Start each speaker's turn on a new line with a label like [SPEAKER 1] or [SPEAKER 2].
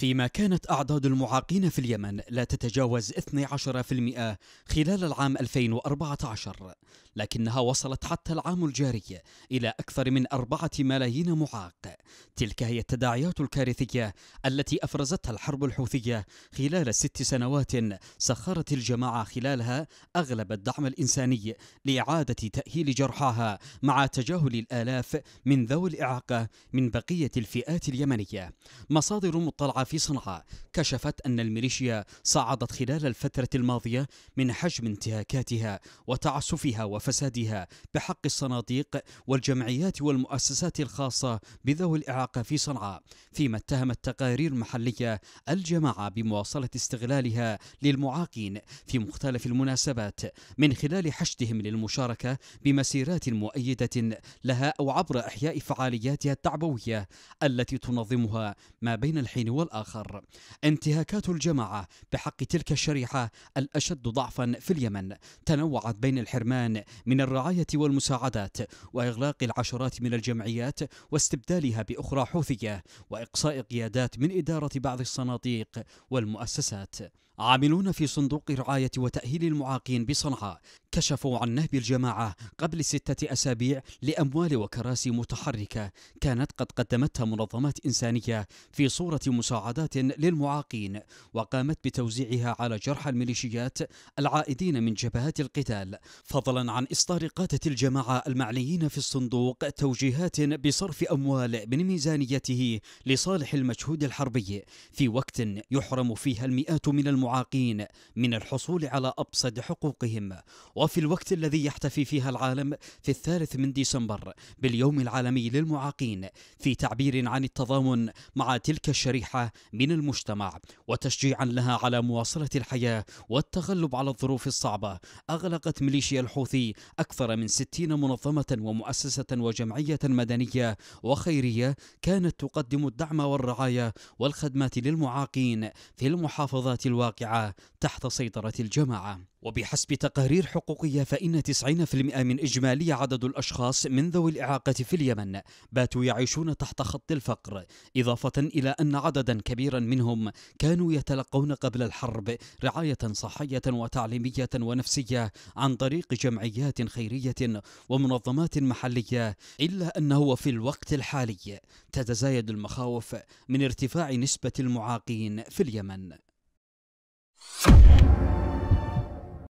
[SPEAKER 1] فيما كانت أعداد المعاقين في اليمن لا تتجاوز 12% خلال العام 2014 لكنها وصلت حتى العام الجاري إلى أكثر من أربعة ملايين معاق تلك هي التداعيات الكارثية التي أفرزتها الحرب الحوثية خلال ست سنوات سخرت الجماعة خلالها أغلب الدعم الإنساني لإعادة تأهيل جرحاها مع تجاهل الآلاف من ذوي الإعاقة من بقية الفئات اليمنية مصادر مطلعة في صنعاء كشفت أن الميليشيا صعدت خلال الفترة الماضية من حجم انتهاكاتها وتعسفها وفسادها بحق الصناديق والجمعيات والمؤسسات الخاصة بذوي الإعاقة في صنعاء فيما اتهمت تقارير محلية الجماعة بمواصلة استغلالها للمعاقين في مختلف المناسبات من خلال حشدهم للمشاركة بمسيرات مؤيدة لها أو عبر إحياء فعالياتها التعبوية التي تنظمها ما بين الحين والآخر الآخر انتهاكات الجماعة بحق تلك الشريحة الأشد ضعفا في اليمن تنوعت بين الحرمان من الرعاية والمساعدات وإغلاق العشرات من الجمعيات واستبدالها بأخرى حوثية وإقصاء قيادات من إدارة بعض الصناديق والمؤسسات عاملون في صندوق رعاية وتأهيل المعاقين بصنعاء كشفوا عن نهب الجماعة قبل ستة أسابيع لأموال وكراسي متحركة كانت قد قدمتها منظمات إنسانية في صورة مساعدات للمعاقين وقامت بتوزيعها على جرحى الميليشيات العائدين من جبهات القتال فضلا عن إصدار قادة الجماعة المعنيين في الصندوق توجيهات بصرف أموال من ميزانيته لصالح المجهود الحربي في وقت يحرم فيها المئات من المعاقين من الحصول على أبسط حقوقهم وفي الوقت الذي يحتفي فيها العالم في الثالث من ديسمبر باليوم العالمي للمعاقين في تعبير عن التضامن مع تلك الشريحة من المجتمع وتشجيعا لها على مواصلة الحياة والتغلب على الظروف الصعبة أغلقت ميليشيا الحوثي أكثر من 60 منظمة ومؤسسة وجمعية مدنية وخيرية كانت تقدم الدعم والرعاية والخدمات للمعاقين في المحافظات الواقعة تحت سيطرة الجماعة وبحسب تقارير حقوقية فإن 90% من إجمالي عدد الأشخاص من ذوي الإعاقة في اليمن باتوا يعيشون تحت خط الفقر إضافة إلى أن عددا كبيرا منهم كانوا يتلقون قبل الحرب رعاية صحية وتعليمية ونفسية عن طريق جمعيات خيرية ومنظمات محلية إلا أنه في الوقت الحالي تتزايد المخاوف من ارتفاع نسبة المعاقين في اليمن